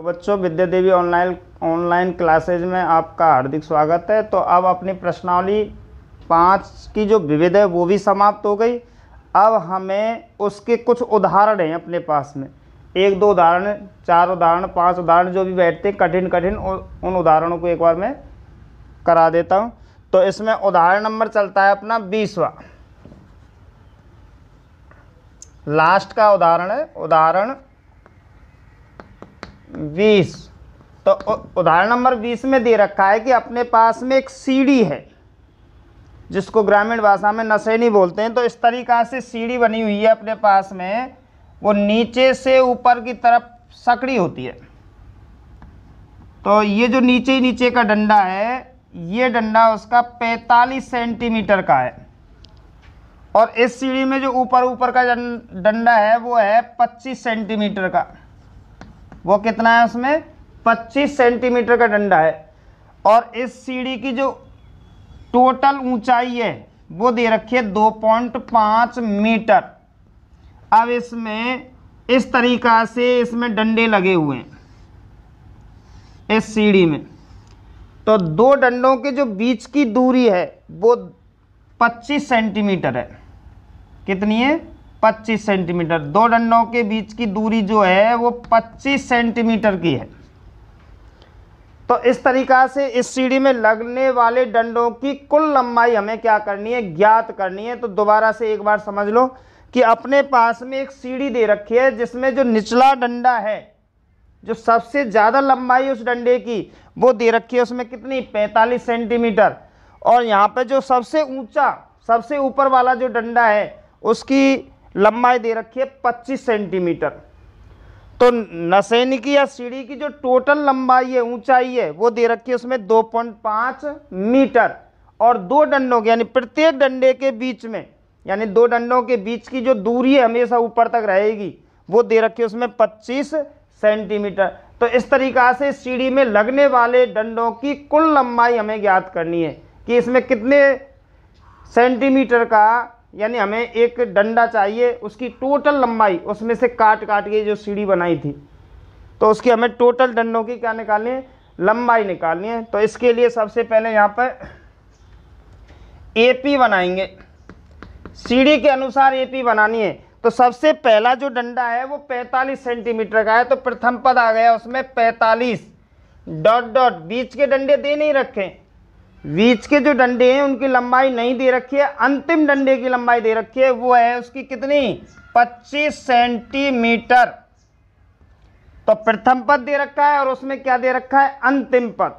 तो बच्चों Vidya Devi online online classes में आपका हार्दिक स्वागत है तो अब अपनी प्रश्नावली पाँच की जो विविध है वो भी समाप्त हो गई अब हमें उसके कुछ उदाहरण हैं अपने पास में एक दो उदाहरण चार उदाहरण पांच उदाहरण जो भी बैठते हैं कठिन कठिन उन उदाहरणों को एक बार मैं करा देता हूँ तो इसमें उदाहरण नंबर चलता है अपना बीसवा लास्ट का उदाहरण है उदाहरण बीस तो उदाहरण नंबर बीस में दे रखा है कि अपने पास में एक सीढ़ी है जिसको ग्रामीण भाषा में नशेनी बोलते हैं तो इस तरीका से सीढ़ी बनी हुई है अपने पास में वो नीचे से ऊपर की तरफ सकड़ी होती है तो ये जो नीचे ही नीचे का डंडा है ये डंडा उसका 45 सेंटीमीटर का है और इस सीढ़ी में जो ऊपर ऊपर का डंडा है वो है 25 सेंटीमीटर का वो कितना है उसमें 25 सेंटीमीटर का डंडा है और इस सीढ़ी की जो टोटल ऊंचाई है वो दे रखी है 2.5 मीटर अब इसमें इस तरीका से इसमें डंडे लगे हुए हैं इस सीढ़ी में तो दो डंडों के जो बीच की दूरी है वो 25 सेंटीमीटर है कितनी है 25 सेंटीमीटर दो डंडों के बीच की दूरी जो है वो 25 सेंटीमीटर की है तो इस तरीका से इस सीढ़ी में लगने वाले डंडों की कुल लंबाई हमें क्या करनी है ज्ञात करनी है तो दोबारा से एक बार समझ लो कि अपने पास में एक सीढ़ी दे रखी है जिसमें जो निचला डंडा है जो सबसे ज़्यादा लंबाई उस डंडे की वो दे रखी है उसमें कितनी 45 सेंटीमीटर और यहाँ पे जो सबसे ऊंचा सबसे ऊपर वाला जो डंडा है उसकी लंबाई दे रखी है 25 सेंटीमीटर तो नसेनी की या सीढ़ी की जो टोटल लंबाई है ऊंचाई है वो दे रखी है उसमें 2.5 मीटर और दो डंडों के यानी प्रत्येक डंडे के बीच में यानी दो डंडों के बीच की जो दूरी है हमेशा ऊपर तक रहेगी वो दे रखी है उसमें 25 सेंटीमीटर तो इस तरीका से सीढ़ी में लगने वाले डंडों की कुल लंबाई हमें ज्ञात करनी है कि इसमें कितने सेंटीमीटर का यानी हमें एक डंडा चाहिए उसकी टोटल लंबाई उसमें से काट काट के जो सीढ़ी बनाई थी तो उसकी हमें टोटल डंडों की क्या निकालनी है लंबाई निकालनी है तो इसके लिए सबसे पहले यहाँ पर ए पी बनाएंगे सीढ़ी के अनुसार ए पी बनानी है तो सबसे पहला जो डंडा है वो 45 सेंटीमीटर का है तो प्रथम पद आ गया उसमें 45 डॉट डॉट बीच के डंडे दे नहीं रखे बीच के जो डंडे हैं उनकी लंबाई नहीं दे रखी है अंतिम डंडे की लंबाई दे रखी है वो है उसकी कितनी 25 सेंटीमीटर तो प्रथम पद दे रखा है और उसमें क्या दे रखा है अंतिम पद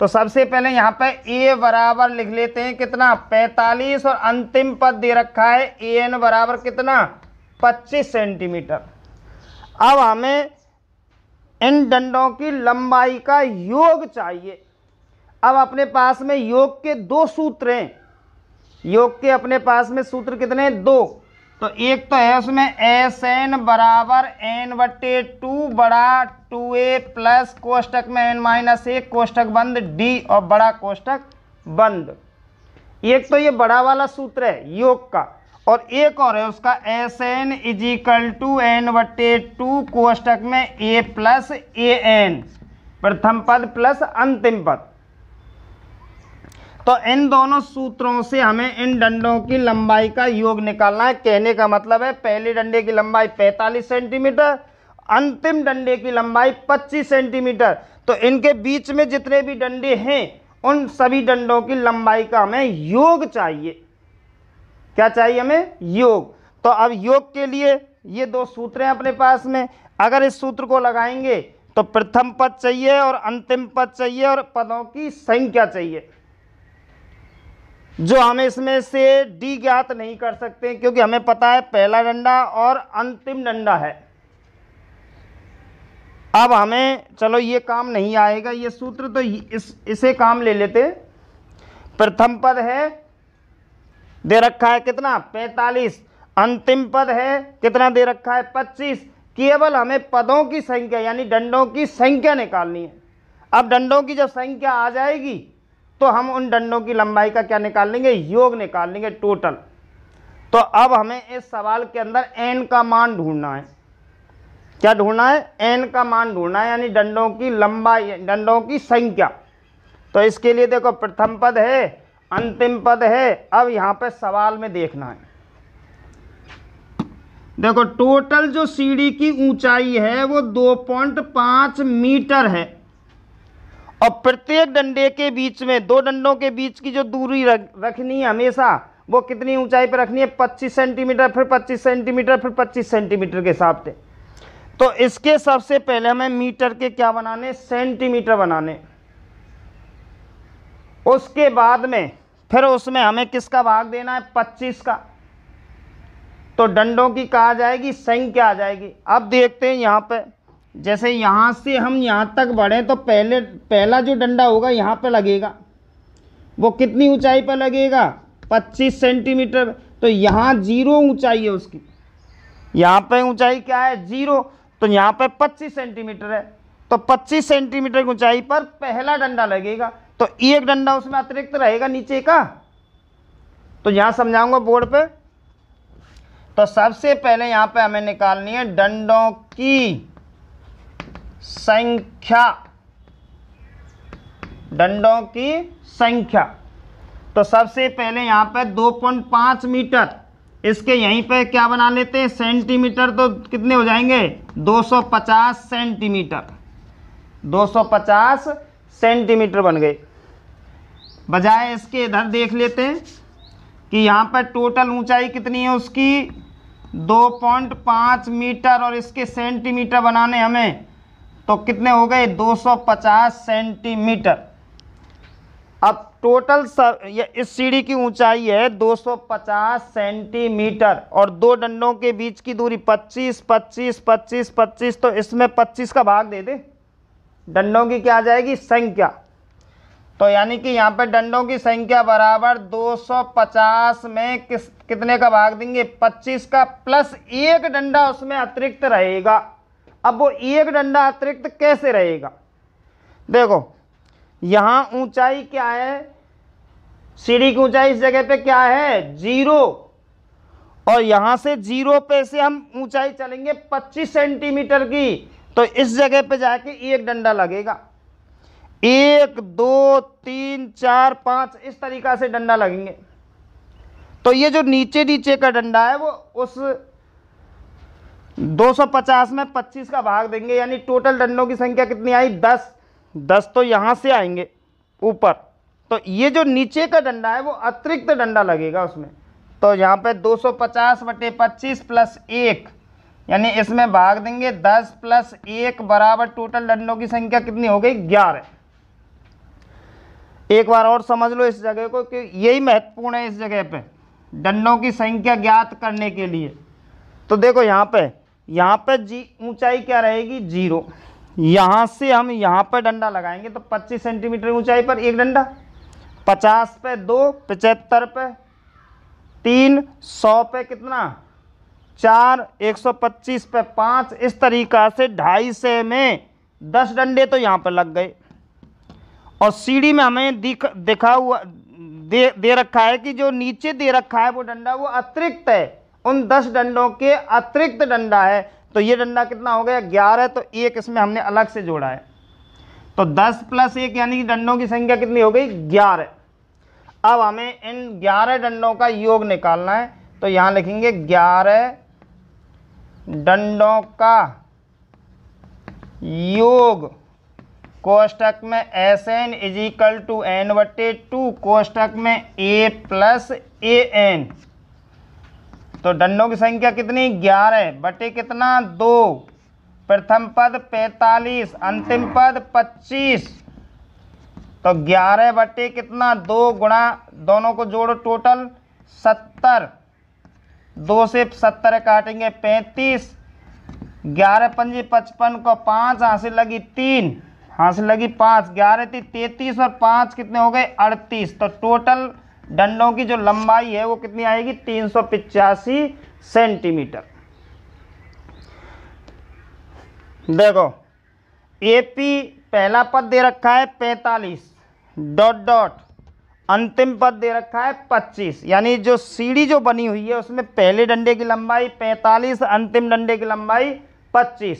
तो सबसे पहले यहाँ पर ए बराबर लिख लेते हैं कितना 45 और अंतिम पद दे रखा है ए एन बराबर कितना 25 सेंटीमीटर अब हमें इन डंडों की लंबाई का योग चाहिए अब अपने पास में योग के दो सूत्र हैं योग के अपने पास में सूत्र कितने हैं दो तो एक तो है उसमें एस एन बराबर एन बटे टू बड़ा टू ए प्लस कोष्टक में एन माइनस एक कोष्टक बंद डी और बड़ा कोष्टक बंद एक तो ये बड़ा वाला सूत्र है योग का और एक और है उसका S N equal two N बटे टू कोष्टक में ए प्लस ए एन प्रथम पद प्लस अंतिम पद तो इन दोनों सूत्रों से हमें इन डंडों की लंबाई का योग निकालना है कहने का मतलब है पहले डंडे की लंबाई 45 सेंटीमीटर अंतिम डंडे की लंबाई 25 सेंटीमीटर तो इनके बीच में जितने भी डंडे हैं उन सभी डंडों की लंबाई का हमें योग चाहिए क्या चाहिए हमें योग तो अब योग के लिए ये दो सूत्र हैं अपने पास में अगर इस सूत्र को लगाएंगे तो प्रथम पद चाहिए और अंतिम पद चाहिए और पदों की संख्या चाहिए जो हम इसमें से डी ज्ञात नहीं कर सकते क्योंकि हमें पता है पहला डंडा और अंतिम डंडा है अब हमें चलो ये काम नहीं आएगा ये सूत्र तो इस इसे काम ले लेते प्रथम पद है दे रखा है कितना पैतालीस अंतिम पद है कितना दे रखा है पच्चीस केवल हमें पदों की संख्या यानी डंडों की संख्या निकालनी है अब डंडों की जब संख्या आ जाएगी तो हम उन डंडों की लंबाई का क्या निकाल लेंगे योग निकाल लेंगे टोटल तो अब हमें इस सवाल के अंदर एन का मान ढूंढना है क्या ढूंढना है एन का मान ढूंढना है यानी डंडों की लंबाई डंडों की संख्या तो इसके लिए देखो प्रथम पद है अंतिम पद है अब यहाँ पर सवाल में देखना है देखो टोटल जो सीढ़ी की ऊंचाई है वो 2.5 मीटर है और प्रत्येक डंडे के बीच में दो डंडों के बीच की जो दूरी रख, रखनी है हमेशा वो कितनी ऊंचाई पर रखनी है 25 सेंटीमीटर फिर 25 सेंटीमीटर फिर 25 सेंटीमीटर के हिसाब से तो इसके सबसे पहले हमें मीटर के क्या बनाने सेंटीमीटर बनाने उसके बाद में फिर उसमें हमें किसका भाग देना है पच्चीस का तो डंडों की कहा जाएगी संख्या आ जाएगी अब देखते हैं यहाँ पे जैसे यहाँ से हम यहाँ तक बढ़े तो पहले पहला जो डंडा होगा यहाँ पर लगेगा वो कितनी ऊंचाई पर लगेगा 25 सेंटीमीटर तो यहाँ जीरो ऊंचाई है उसकी यहाँ पे ऊंचाई क्या है जीरो तो यहाँ पे 25 सेंटीमीटर है तो 25 सेंटीमीटर की ऊंचाई पर पहला डंडा लगेगा तो एक डंडा उसमें अतिरिक्त रहेगा नीचे का तो यहाँ समझाऊंगा बोर्ड पे तो सबसे पहले यहाँ पर हमें निकालनी है डंडों की संख्या डंडों की संख्या तो सबसे पहले यहाँ पर 2.5 मीटर इसके यहीं पर क्या बना लेते हैं सेंटीमीटर तो कितने हो जाएंगे 250 सेंटीमीटर 250 सेंटीमीटर बन गए बजाय इसके इधर देख लेते हैं कि यहाँ पर टोटल ऊंचाई कितनी है उसकी 2.5 मीटर और इसके सेंटीमीटर बनाने हमें तो कितने हो गए 250 सेंटीमीटर अब टोटल सर ये इस सीढ़ी की ऊंचाई है 250 सेंटीमीटर और दो डंडों के बीच की दूरी 25 25 25 25 तो इसमें 25 का भाग दे दे डंडों की क्या आ जाएगी संख्या तो यानी कि यहाँ पर डंडों की संख्या बराबर 250 में किस कितने का भाग देंगे 25 का प्लस एक डंडा उसमें अतिरिक्त रहेगा अब वो एक डंडा अतिरिक्त कैसे रहेगा देखो यहाँ ऊंचाई क्या है सीढ़ी की ऊंचाई इस जगह पे क्या है जीरो और यहां से जीरो पे से हम ऊंचाई चलेंगे 25 सेंटीमीटर की तो इस जगह पे जाके एक डंडा लगेगा एक दो तीन चार पांच इस तरीका से डंडा लगेंगे तो ये जो नीचे नीचे का डंडा है वो उस 250 में 25 का भाग देंगे यानी टोटल डंडों की संख्या कितनी आई 10 10 तो यहाँ से आएंगे ऊपर तो ये जो नीचे का डंडा है वो अतिरिक्त डंडा लगेगा उसमें तो यहाँ पे 250 सौ पचास बटे पच्चीस प्लस एक यानी इसमें भाग देंगे 10 प्लस एक बराबर टोटल डंडों की संख्या कितनी हो गई ग्यारह एक बार और समझ लो इस जगह को कि यही महत्वपूर्ण है इस जगह पे डंडों की संख्या ज्ञात करने के लिए तो देखो यहाँ पे यहाँ पर जी ऊंचाई क्या रहेगी जीरो यहाँ से हम यहाँ पर डंडा लगाएंगे तो 25 सेंटीमीटर ऊंचाई पर एक डंडा 50 पे दो पचहत्तर पे तीन सौ पे कितना चार 125 पे पाँच इस तरीका से ढाई से में दस डंडे तो यहाँ पर लग गए और सीढ़ी में हमें दिख दिखा हुआ दे दे रखा है कि जो नीचे दे रखा है वो डंडा वो अतिरिक्त है उन दस डंडों के अतिरिक्त डंडा है तो ये डंडा कितना हो गया ग्यारह तो एक इसमें हमने अलग से जोड़ा है तो दस प्लस एक यानी कि डंडों की संख्या कितनी हो गई ग्यारह अब हमें इन ग्यारह डंडों का योग निकालना है तो यहां लिखेंगे ग्यारह डंडों का योग कोष्टक में S N equal two N बटे टू कोष्टक में ए प्लस ए एन तो डंडों की संख्या कितनी ग्यारह बटे कितना दो प्रथम पद पैंतालीस अंतिम पद पच्चीस तो ग्यारह बटे कितना दो गुणा दोनों को जोड़ो टोटल सत्तर दो से सत्तर काटेंगे पैंतीस ग्यारह पंजे पचपन को पाँच हासिल लगी तीन हासिल लगी पाँच ग्यारह थी तैंतीस और पाँच कितने हो गए अड़तीस तो टोटल डंडों की जो लंबाई है वो कितनी आएगी तीन सेंटीमीटर देखो एपी पहला पद दे रखा है 45 डॉट डॉट अंतिम पद दे रखा है 25 यानी जो सीढ़ी जो बनी हुई है उसमें पहले डंडे की लंबाई 45 अंतिम डंडे की लंबाई 25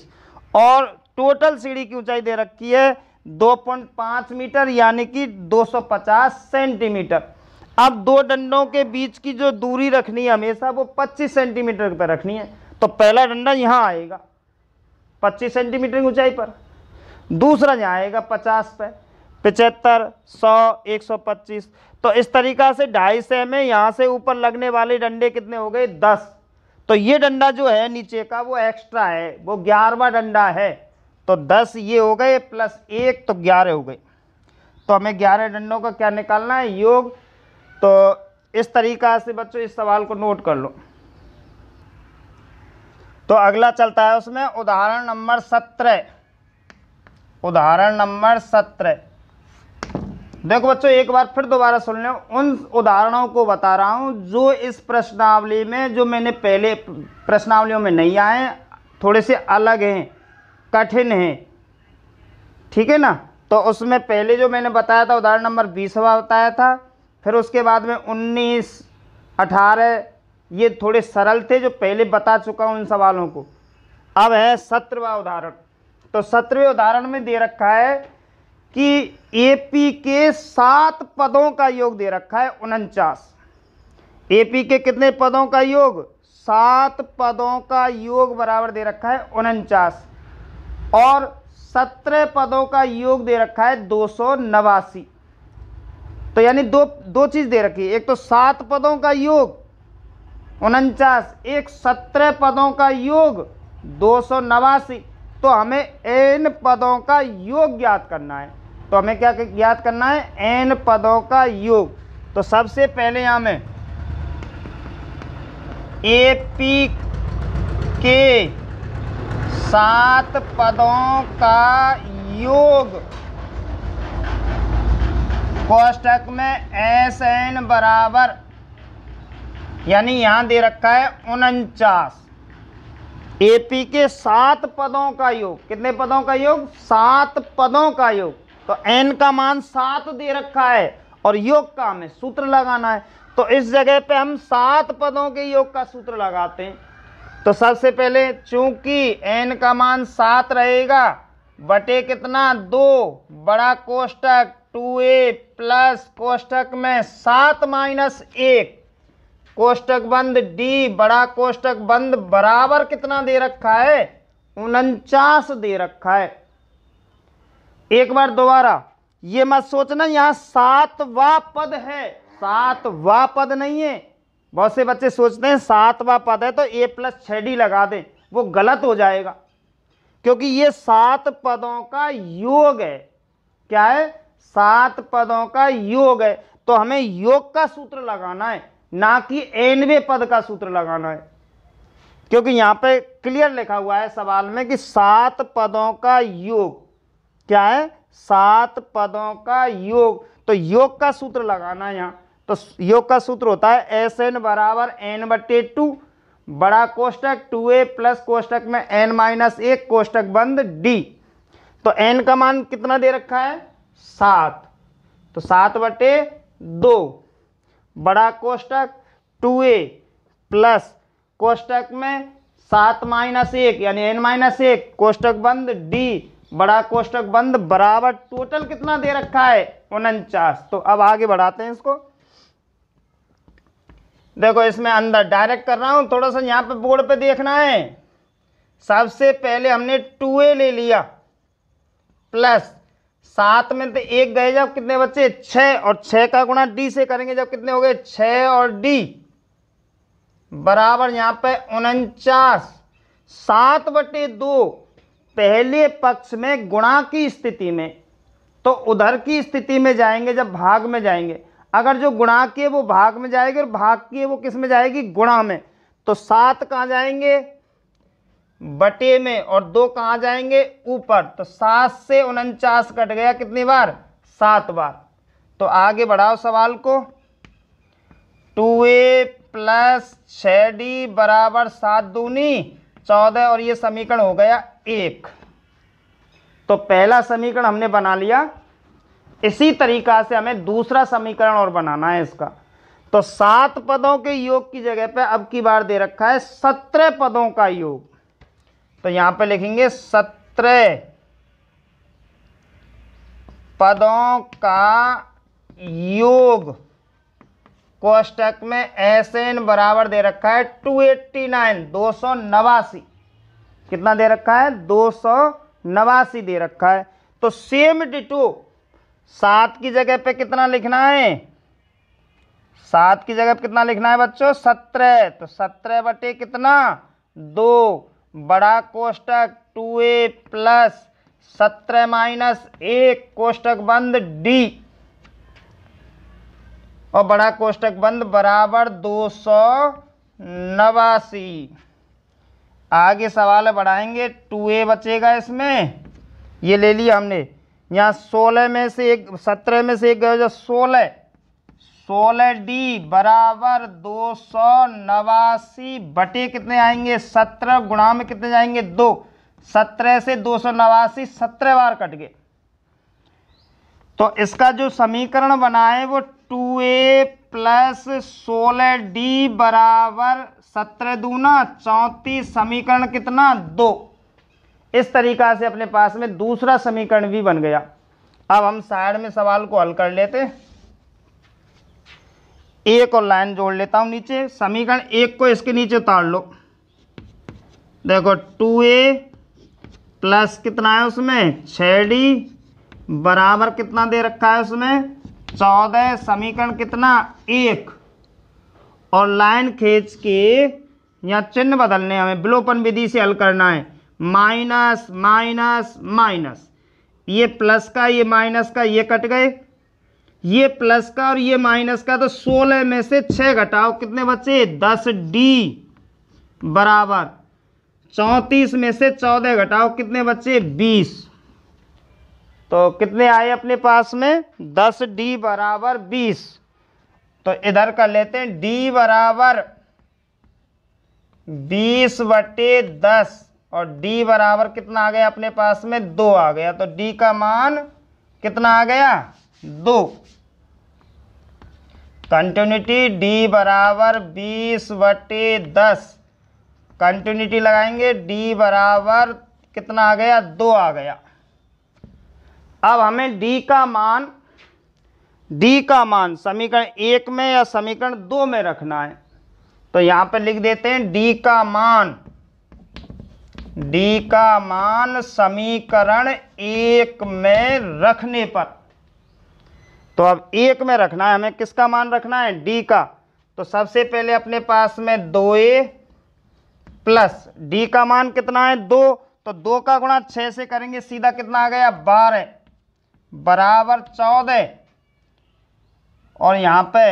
और टोटल सीढ़ी की ऊंचाई दे रखी है 2.5 मीटर यानी कि 250 सेंटीमीटर अब दो डंडों के बीच की जो दूरी रखनी है हमेशा वो 25 सेंटीमीटर पर रखनी है तो पहला डंडा यहाँ आएगा 25 सेंटीमीटर की ऊंचाई पर दूसरा यहाँ आएगा 50 पे पिचहत्तर सौ एक सौ पच्चीस तो इस तरीका से ढाई सौ में यहाँ से ऊपर लगने वाले डंडे कितने हो गए दस तो ये डंडा जो है नीचे का वो एक्स्ट्रा है वो ग्यारहवा डंडा है तो दस ये हो गए प्लस एक तो ग्यारह हो गए तो हमें ग्यारह डंडों का क्या निकालना है योग तो इस तरीका से बच्चों इस सवाल को नोट कर लो तो अगला चलता है उसमें उदाहरण नंबर सत्रह उदाहरण नंबर सत्रह देखो बच्चों एक बार फिर दोबारा सुन लो उन उदाहरणों को बता रहा हूँ जो इस प्रश्नावली में जो मैंने पहले प्रश्नावलियों में नहीं आए थोड़े से अलग हैं कठिन हैं ठीक है ना तो उसमें पहले जो मैंने बताया था उदाहरण नंबर बीसवा बताया था फिर उसके बाद में उन्नीस अठारह ये थोड़े सरल थे जो पहले बता चुका हूँ उन सवालों को अब है सत्रवा उदाहरण तो सत्रवें उदाहरण में दे रखा है कि एपी के सात पदों का योग दे रखा है उनचास एपी के कितने पदों का योग सात पदों का योग बराबर दे रखा है उनचास और सत्रह पदों का योग दे रखा है दो सौ नवासी तो यानी दो दो चीज़ दे रखी है एक तो सात पदों का योग उनचास एक सत्रह पदों का योग दो सौ नवासी तो हमें एन पदों का योग ज्ञात करना है तो हमें क्या ज्ञात करना है एन पदों का योग तो सबसे पहले यहां में ए पी के सात पदों का योग कोष्टक में एस एन बराबर यानी यहाँ दे रखा है उनचास ए पी के सात पदों का योग कितने पदों का योग सात पदों का योग तो एन का मान सात दे रखा है और योग का हमें सूत्र लगाना है तो इस जगह पे हम सात पदों के योग का सूत्र लगाते हैं तो सबसे पहले चूंकि एन का मान सात रहेगा बटे कितना दो बड़ा कोष्टक टू ए प्लस कोष्टक में सात माइनस एक कोष्टक बंद डी बड़ा कोष्टक बंद बराबर कितना दे रखा है उनचास दे रखा है एक बार दोबारा ये मत सोचना सात सातवा पद है सातवा पद नहीं है बहुत से बच्चे सोचते हैं सातवा पद है तो ए प्लस छ डी लगा दें वो गलत हो जाएगा क्योंकि ये सात पदों का योग है क्या है सात पदों का योग है तो हमें योग का सूत्र लगाना है ना कि एनवे पद का सूत्र लगाना है क्योंकि यहां पे क्लियर लिखा हुआ है सवाल में कि सात पदों का योग क्या है सात पदों का योग तो योग का सूत्र लगाना है यहां तो योग का सूत्र होता है एस एन बराबर एन बटे टू बड़ा कोष्टक टू ए प्लस कोष्टक में एन माइनस एक कोष्टक बंद डी तो एन का मान कितना दे रखा है सात तो सात बटे दो बड़ा कोष्टक टू ए प्लस कोष्टक में सात माइनस एक यानी एन माइनस एक कोष्टक बंद डी बड़ा कोष्टक बंद बराबर टोटल कितना दे रखा है उनचास तो अब आगे बढ़ाते हैं इसको देखो इसमें अंदर डायरेक्ट कर रहा हूँ थोड़ा सा यहाँ पे बोर्ड पे देखना है सबसे पहले हमने टू ए ले लिया प्लस सात में तो एक गए जब कितने बच्चे छः और छः का गुणा डी से करेंगे जब कितने हो गए छः और डी बराबर यहाँ पे उनचास सात बटे दो पहले पक्ष में गुणा की स्थिति में तो उधर की स्थिति में जाएंगे जब भाग में जाएंगे अगर जो गुणा की है वो भाग में जाएगी और भाग की है वो किस में जाएगी गुणा में तो सात कहाँ जाएंगे बटे में और दो कहाँ जाएंगे ऊपर तो सात से उनचास कट गया कितनी बार सात बार तो आगे बढ़ाओ सवाल को टू ए प्लस छ डी बराबर सात दूनी चौदह और ये समीकरण हो गया एक तो पहला समीकरण हमने बना लिया इसी तरीका से हमें दूसरा समीकरण और बनाना है इसका तो सात पदों के योग की जगह पे अब की बार दे रखा है सत्रह पदों का योग तो यहाँ पे लिखेंगे सत्रह पदों का योग कोष्टक में एस एन बराबर दे रखा है टू एट्टी नाइन दो सौ नवासी कितना दे रखा है दो सौ नवासी दे रखा है तो सेम टू सात की जगह पे कितना लिखना है सात की जगह पे कितना लिखना है बच्चों सत्रह तो सत्रह बटे कितना दो बड़ा कोष्टक टू ए प्लस सत्रह माइनस एक कोष्टक बंद डी और बड़ा कोष्टक बंद बराबर दो सौ नवासी आगे सवाल बढ़ाएंगे टू ए बचेगा इसमें ये ले लिया हमने यहाँ सोलह में से एक सत्रह में से एक गया सोलह सोलह डी बराबर दो सौ नवासी बटे कितने आएंगे सत्रह गुणा में कितने जाएंगे दो सत्रह से दो सौ नवासी सत्रह बार कट गए तो इसका जो समीकरण बना है वो टू ए प्लस सोलह डी बराबर सत्रह दूना चौंतीस समीकरण कितना दो इस तरीका से अपने पास में दूसरा समीकरण भी बन गया अब हम साइड में सवाल को हल कर लेते हैं एक और लाइन जोड़ लेता हूँ नीचे समीकरण एक को इसके नीचे उतार लो देखो टू ए प्लस कितना है उसमें छ डी बराबर कितना दे रखा है उसमें चौदह समीकरण कितना एक और लाइन खींच के या चिन्ह बदलने हमें विलोपन विधि से हल करना है माइनस माइनस माइनस ये प्लस का ये माइनस का ये कट गए ये प्लस का और ये माइनस का तो सोलह में से छह घटाओ कितने बचे दस डी बराबर चौंतीस में से चौदह घटाओ कितने बचे बीस तो कितने आए अपने पास में दस डी बराबर बीस तो इधर कर लेते हैं डी बराबर बीस बटे दस और डी बराबर कितना आ गया अपने पास में दो आ गया तो डी का मान कितना आ गया दो कंटिन्यूटी डी बराबर बीस बटे दस कंटिन्यूटी लगाएंगे डी बराबर कितना आ गया दो आ गया अब हमें डी का मान डी का मान समीकरण एक में या समीकरण दो में रखना है तो यहां पर लिख देते हैं डी का मान डी का मान समीकरण एक में रखने पर तो अब एक में रखना है हमें किसका मान रखना है डी का तो सबसे पहले अपने पास में दो ए प्लस डी का मान कितना है दो तो दो का गुणा छः से करेंगे सीधा कितना आ गया बारह बराबर चौदह और यहाँ पे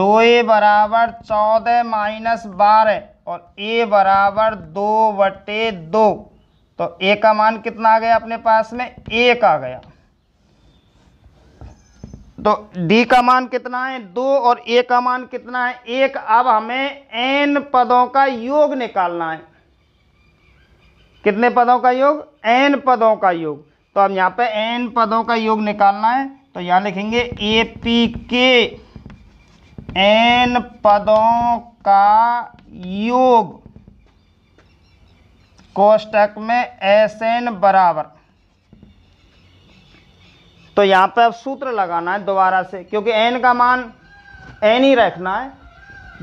दो ए बराबर चौदह माइनस बारह और ए बराबर दो बटे दो तो ए का मान कितना आ गया अपने पास में एक आ गया तो d का मान कितना है दो और a का मान कितना है एक अब हमें n पदों का योग निकालना है कितने पदों का योग n पदों का योग तो अब यहाँ पे n पदों का योग निकालना है तो यहाँ लिखेंगे ए पी के एन पदों का योग कोष्टक में एस एन बराबर तो यहाँ पर अब सूत्र लगाना है दोबारा से क्योंकि एन का मान एन ही रखना है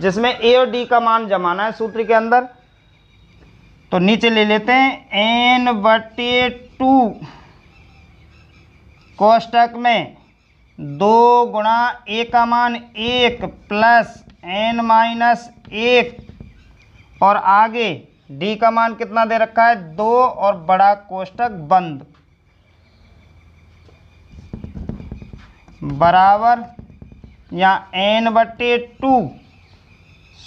जिसमें ए और डी का मान जमाना है सूत्र के अंदर तो नीचे ले लेते हैं एन बटे टू कोष्टक में दो गुणा ए का मान एक प्लस एन माइनस एक और आगे डी का मान कितना दे रखा है दो और बड़ा कोष्टक बंद बराबर या एन बटे टू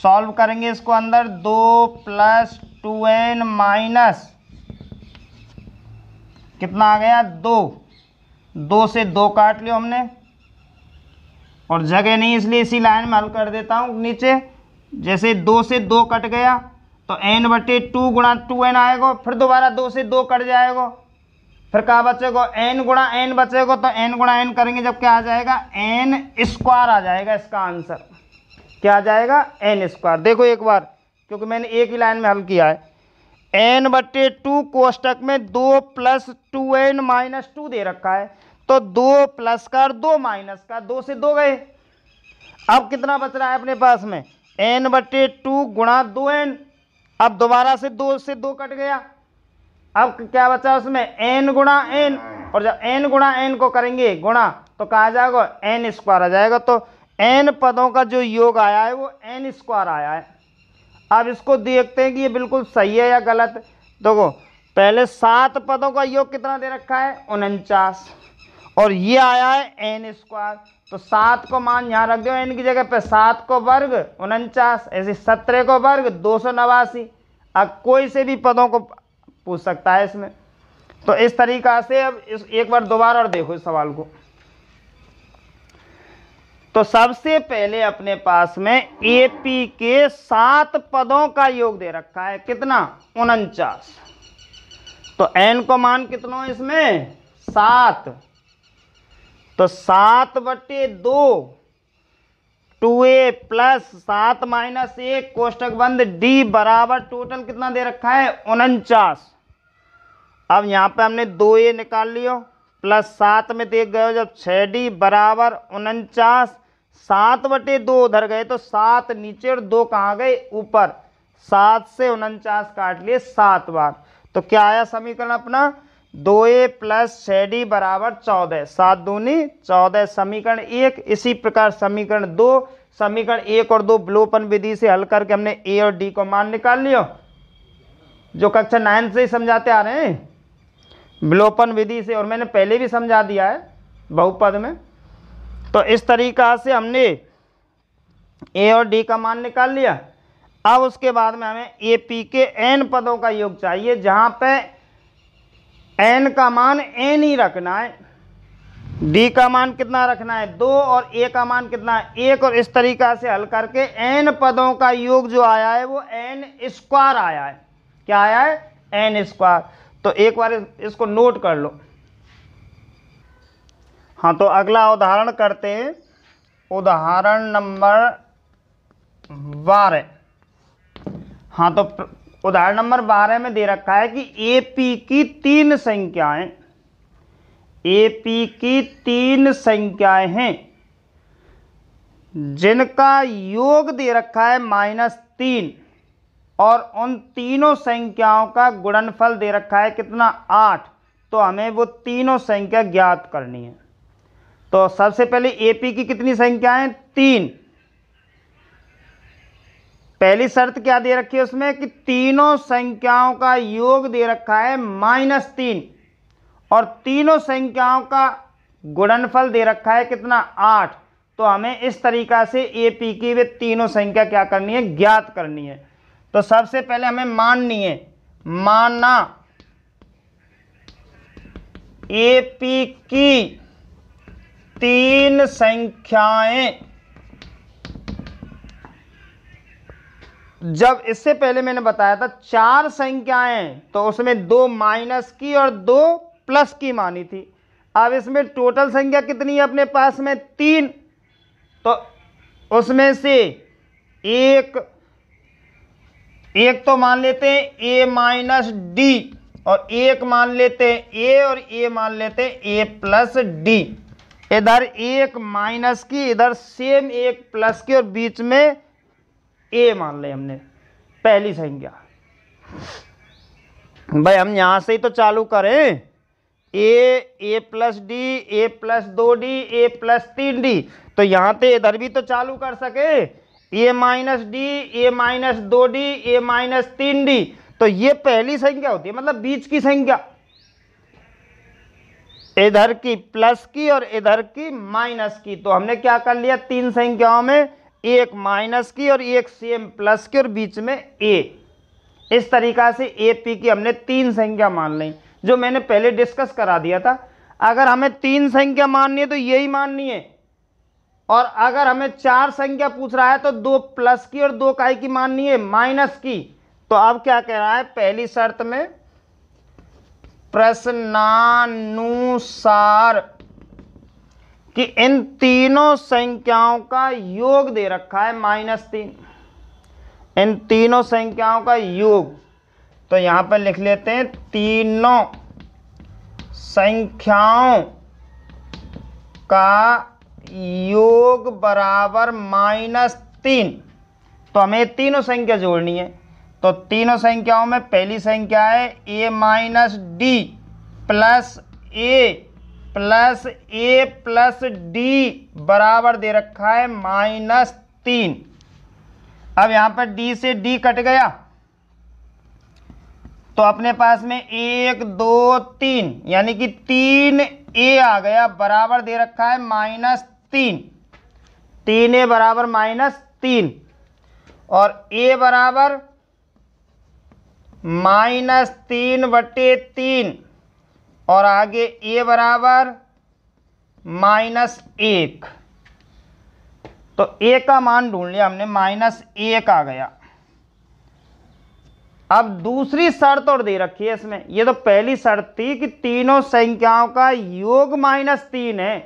सॉल्व करेंगे इसको अंदर दो प्लस टू एन माइनस कितना आ गया दो दो से दो काट लियो हमने और जगह नहीं इसलिए इसी लाइन में हल कर देता हूँ नीचे जैसे दो से दो कट गया तो एन बटे टू गुणा टू एन आएगा फिर दोबारा दो से दो कट जाएगा फिर क्या बचेगा एन गुणा एन बचेगा तो एन गुणा एन करेंगे जब क्या आ जाएगा एन स्क्वायर आ जाएगा इसका आंसर क्या आ जाएगा एन स्क्वायर देखो एक बार क्योंकि मैंने एक ही लाइन में हल किया है एन बटे टू कोष्टक में दो plus two N minus two दे रखा है तो दो प्लस का दो माइनस का दो से दो गए अब कितना बच रहा है अपने पास में एन बटे टू गुणा दो एन अब दोबारा से दो से दो कट गया अब क्या बचा उसमें एन गुणा एन और जब एन गुणा एन को करेंगे गुणा तो कहा जाएगा एन स्क्वायर आ जाएगा तो एन पदों का जो योग आया है वो एन स्क्वायर आया है अब इसको देखते हैं कि ये बिल्कुल सही है या गलत देखो पहले सात पदों का योग कितना दे रखा है उनचास और ये आया है एन स्क्वायर तो सात को मान यहाँ रख दो एन की जगह पे सात को वर्ग उनचास ऐसे सत्रह को वर्ग दो सौ नवासी अब कोई से भी पदों को पूछ सकता है इसमें तो इस तरीका से अब इस एक बार दोबारा देखो इस सवाल को तो सबसे पहले अपने पास में एपी के सात पदों का योग दे रखा है कितना उनचास तो एन को मान कितना इसमें सात तो सात बटे दो टू ए प्लस सात माइनस एक कोष्टक बंद डी बराबर टोटल कितना दे रखा है उनचास अब यहाँ पे हमने दो ए निकाल लियो प्लस सात में देख तो गए जब छः डी बराबर उनचास सात बटे दो उधर गए तो सात नीचे और दो कहाँ गए ऊपर सात से उनचास काट लिए सात बार तो क्या आया समीकरण अपना दो ए प्लस छः डी बराबर चौदह सात दूनी चौदह समीकरण एक इसी प्रकार समीकरण दो समीकरण एक और दो ब्लोपन विधि से हल करके हमने ए और डी को मान निकाल लियो जो कक्षा नाइन से ही समझाते आ रहे हैं विलोपन विधि से और मैंने पहले भी समझा दिया है बहुपद में तो इस तरीका से हमने ए और डी का मान निकाल लिया अब उसके बाद में हमें ए पी के एन पदों का योग चाहिए जहाँ पे एन का मान एन ही रखना है डी का मान कितना रखना है दो और ए का मान कितना है एक और इस तरीका से हल करके एन पदों का योग जो आया है वो एन स्क्वायर आया है क्या आया है एन स्क्वायर तो एक बार इसको नोट कर लो हाँ तो अगला उदाहरण करते हैं उदाहरण नंबर बारह हाँ तो उदाहरण नंबर बारह में दे रखा है कि ए पी की तीन संख्याएं ए पी की तीन संख्याएं हैं जिनका योग दे रखा है माइनस तीन और उन तीनों संख्याओं का गुणनफल दे रखा है कितना आठ तो हमें वो तीनों संख्या ज्ञात करनी है तो सबसे पहले एपी की कितनी संख्याएं तीन पहली शर्त क्या दे रखी है उसमें कि तीनों संख्याओं का योग दे रखा है माइनस तीन और तीनों संख्याओं का गुणनफल दे रखा है कितना आठ तो हमें इस तरीका से ए पी की वे तीनों संख्या क्या करनी है ज्ञात करनी है तो सबसे पहले हमें माननी है माना ए पी की तीन संख्याएं जब इससे पहले मैंने बताया था चार संख्याएं तो उसमें दो माइनस की और दो प्लस की मानी थी अब इसमें टोटल संख्या कितनी है अपने पास में तीन तो उसमें से एक एक तो मान लेते हैं ए माइनस डी और एक मान लेते हैं ए और ए मान लेते हैं ए प्लस डी इधर एक माइनस की इधर सेम एक प्लस की और बीच में ए मान ले हमने पहली संख्या भाई हम यहां से ही तो चालू करें A A plus D A plus दो डी ए प्लस तीन डी तो यहां पे इधर भी तो चालू कर सके A minus D A minus दो डी ए माइनस तीन डी तो ये पहली संख्या होती है मतलब बीच की संख्या इधर की प्लस की और इधर की माइनस की तो हमने क्या कर लिया तीन संख्याओं में एक माइनस की और एक सेम प्लस की और बीच में ए इस तरीका से ए पी की हमने तीन संख्या मान ली जो मैंने पहले डिस्कस करा दिया था अगर हमें तीन संख्या माननी है तो यही माननी है और अगर हमें चार संख्या पूछ रहा है तो दो प्लस की और दो का की माननी है माइनस की तो अब क्या कह रहा है पहली शर्त में प्रश्नानुसार कि इन तीनों संख्याओं का योग दे रखा है माइनस तीन इन तीनों संख्याओं का योग तो यहां पर लिख लेते हैं तीनों संख्याओं का योग बराबर माइनस तीन तो हमें तीनों संख्या जोड़नी है तो तीनों संख्याओं में पहली संख्या है A minus D plus A plus A plus D बराबर दे रखा है माइनस तीन अब यहाँ पर डी से डी कट गया तो अपने पास में एक दो तीन यानी कि तीन ए आ गया बराबर दे रखा है माइनस तीन तीन ए बराबर माइनस तीन और ए बराबर माइनस तीन बटे तीन और आगे ए बराबर माइनस एक तो ए का मान ढूंढ लिया हमने माइनस एक आ गया अब दूसरी शर्त और दे रखी है इसमें ये तो पहली शर्त थी कि तीनों संख्याओं का योग माइनस तीन है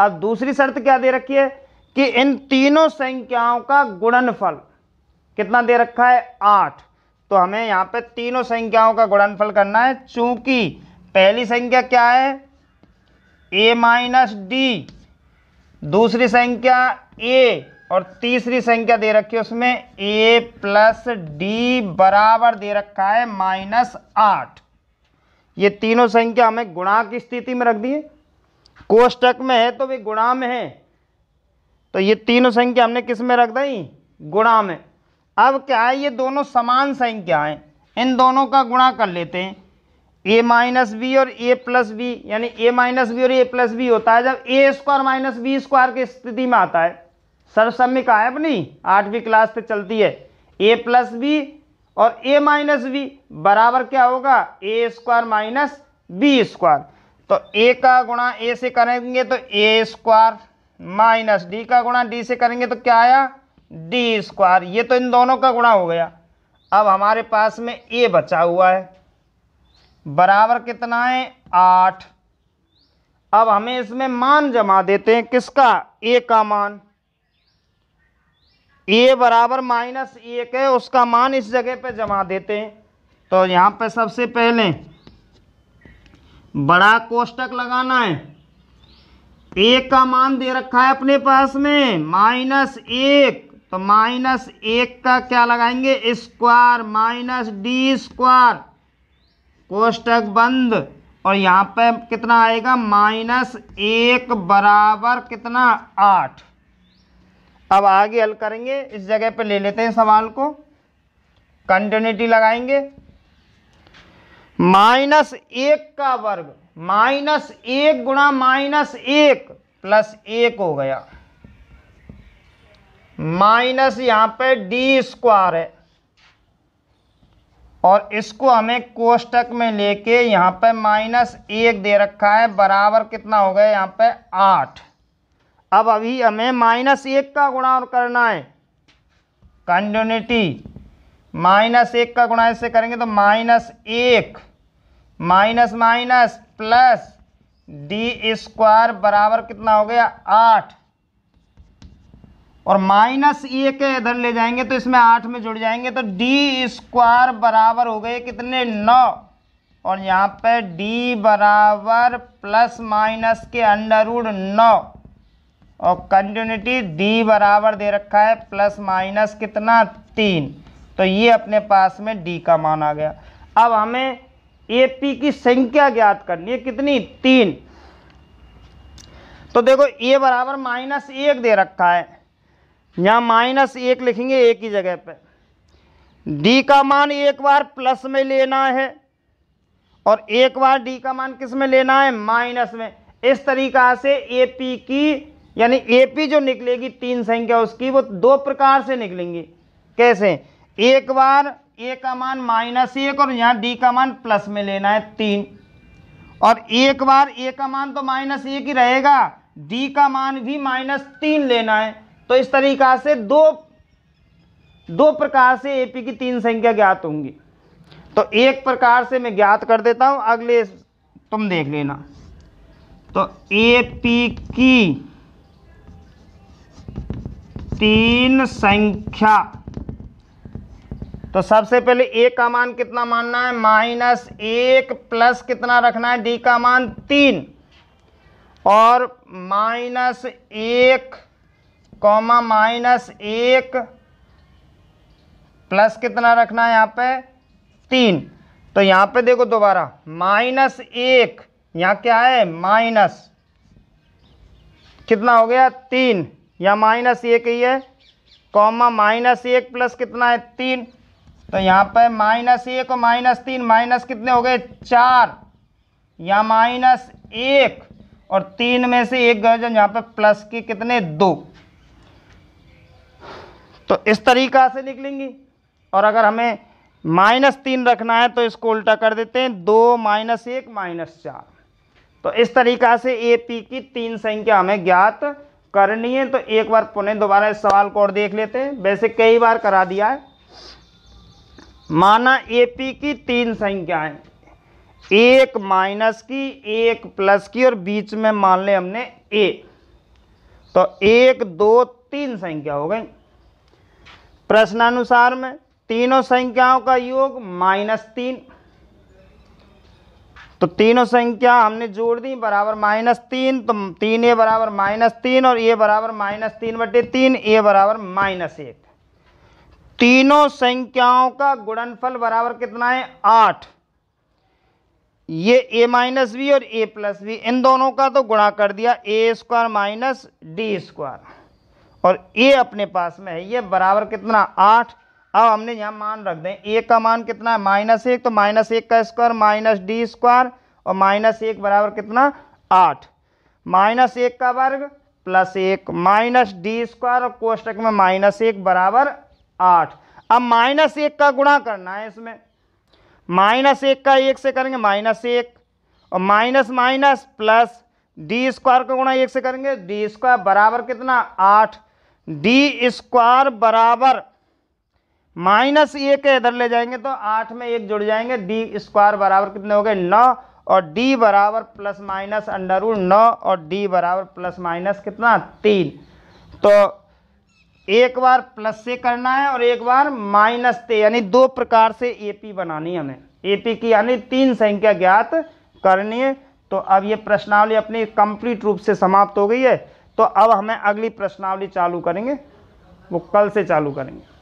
अब दूसरी शर्त क्या दे रखी है कि इन तीनों संख्याओं का गुणनफल कितना दे रखा है आठ तो हमें यहाँ पे तीनों संख्याओं का गुणनफल करना है चूंकि पहली संख्या क्या है ए माइनस डी दूसरी संख्या ए और तीसरी संख्या दे रखी है उसमें ए प्लस डी बराबर दे रखा है माइनस आठ ये तीनों संख्या हमें गुणा की स्थिति में रख दी है कोष्टक में है तो वे गुणा में है तो ये तीनों संख्या हमने किस में रख दी गुणा में अब क्या है ये दोनों समान संख्या हैं इन दोनों का गुणा कर लेते हैं ए माइनस बी और ए प्लस बी यानी ए माइनस बी और ए प्लस बी होता है जब A square minus B square की स्थिति में आता है सर्वसम्य का है अपनी आठवीं क्लास से चलती है ए प्लस बी और ए माइनस बी बराबर क्या होगा A square minus B square तो ए का गुणा ए से करेंगे तो ए स्क्वायर माइनस डी का गुणा डी से करेंगे तो क्या आया डी स्क्वायर ये तो इन दोनों का गुणा हो गया अब हमारे पास में ए बचा हुआ है बराबर कितना है आठ अब हमें इसमें मान जमा देते हैं किसका ए का मान ए बराबर माइनस एक है उसका मान इस जगह पे जमा देते हैं तो यहाँ पे सबसे पहले बड़ा कोष्टक लगाना है एक का मान दे रखा है अपने पास में माइनस एक तो माइनस एक का क्या लगाएंगे स्क्वायर माइनस डी स्क्वायर कोष्टक बंद और यहाँ पे कितना आएगा माइनस एक बराबर कितना आठ अब आगे हल करेंगे इस जगह पे ले लेते हैं सवाल को कंटिन्यूटी लगाएंगे माइनस एक का वर्ग माइनस एक गुणा माइनस एक प्लस एक हो गया माइनस यहाँ पे डी स्क्वायर है और इसको हमें कोष्टक में लेके यहाँ पे माइनस एक दे रखा है बराबर कितना हो गया यहाँ पे आठ अब अभी हमें माइनस एक का गुणा और करना है कंटिन्यूटी माइनस एक का गुणा इससे करेंगे तो माइनस एक minus minus plus D square बराबर कितना हो गया आठ और माइनस एक इधर ले जाएंगे तो इसमें आठ में जुड़ जाएंगे तो डी स्क्वायर बराबर हो गए कितने नौ और यहाँ पे डी बराबर प्लस माइनस के अंडर रूड नौ और कंटिन्यूटी डी बराबर दे रखा है प्लस माइनस कितना तीन तो ये अपने पास में डी का मान आ गया अब हमें ए पी की संख्या ज्ञात करनी है कितनी तीन तो देखो ए बराबर माइनस एक दे रखा है यहाँ माइनस एक लिखेंगे एक ही जगह पे डी का मान एक बार प्लस में लेना है और एक बार डी का मान किस में लेना है माइनस में इस तरीका से ए पी की यानी ए पी जो निकलेगी तीन संख्या उसकी वो दो प्रकार से निकलेंगी कैसे एक बार ए का मान माइनस एक और यहाँ डी का मान प्लस में लेना है तीन और एक बार ए का मान तो माइनस एक ही रहेगा डी का मान भी माइनस तीन लेना है तो इस तरीका से दो दो प्रकार से एपी की तीन संख्या ज्ञात होंगी तो एक प्रकार से मैं ज्ञात कर देता हूँ अगले तुम देख लेना तो ए पी की तीन संख्या तो सबसे पहले ए का मान कितना मानना है माइनस एक प्लस कितना रखना है डी का मान तीन और माइनस एक कॉमा माइनस एक प्लस कितना रखना है यहाँ पे तीन तो यहाँ पे देखो दोबारा माइनस एक यहाँ क्या है माइनस कितना हो गया तीन या माइनस एक ही है कॉमा माइनस एक प्लस कितना है तीन तो यहाँ पर माइनस एक और माइनस तीन माइनस कितने हो गए चार या माइनस एक और तीन में से एक गर्जन यहाँ पर प्लस के कितने दो तो इस तरीका से निकलेंगी और अगर हमें माइनस तीन रखना है तो इसको उल्टा कर देते हैं दो माइनस एक माइनस चार तो इस तरीका से ए पी की तीन संख्या हमें ज्ञात करनी है तो एक बार पुनः दोबारा इस सवाल को और देख लेते हैं वैसे कई बार करा दिया है माना ए पी की तीन संख्याएं एक माइनस की एक प्लस की और बीच में मान लें हमने ए तो एक दो तीन संख्या हो गई प्रश्नानुसार में तीनों संख्याओं का योग माइनस तीन तो तीनों संख्या हमने जोड़ दी बराबर माइनस तीन तो तीन ए बराबर माइनस तीन और ए बराबर माइनस तीन बटे तीन ए बराबर माइनस एक तीनों संख्याओं का गुणनफल बराबर कितना है आठ ये ए माइनस बी और ए प्लस बी इन दोनों का तो गुणा कर दिया A square minus D square और ए अपने पास में है ये बराबर कितना आठ अब हमने यहाँ मान रख दें ए का मान कितना है माइनस एक तो माइनस एक का स्क्वायर माइनस डी स्क्वायर और माइनस एक बराबर कितना आठ माइनस एक का वर्ग प्लस एक माइनस डी स्क्वायर और कोष्टक में माइनस एक बराबर आठ अब माइनस एक का गुणा करना है इसमें माइनस एक का एक से करेंगे माइनस एक और minus minus plus D square का गुणा एक से करेंगे डी स्क्वायर बराबर कितना आठ डी स्क्वायर बराबर माइनस एक इधर ले जाएंगे तो आठ में एक जुड़ जाएंगे डी स्क्वायर बराबर कितने हो गए नौ और डी बराबर प्लस माइनस अंडर रूट नौ और डी बराबर प्लस माइनस कितना तीन तो एक बार प्लस से करना है और एक बार माइनस से यानी दो प्रकार से एपी बनानी हमें हमें एपी की यानी तीन संख्या ज्ञात करनी है तो अब ये प्रश्नावली अपनी कंप्लीट रूप से समाप्त हो गई है तो अब हमें अगली प्रश्नावली चालू करेंगे वो कल से चालू करेंगे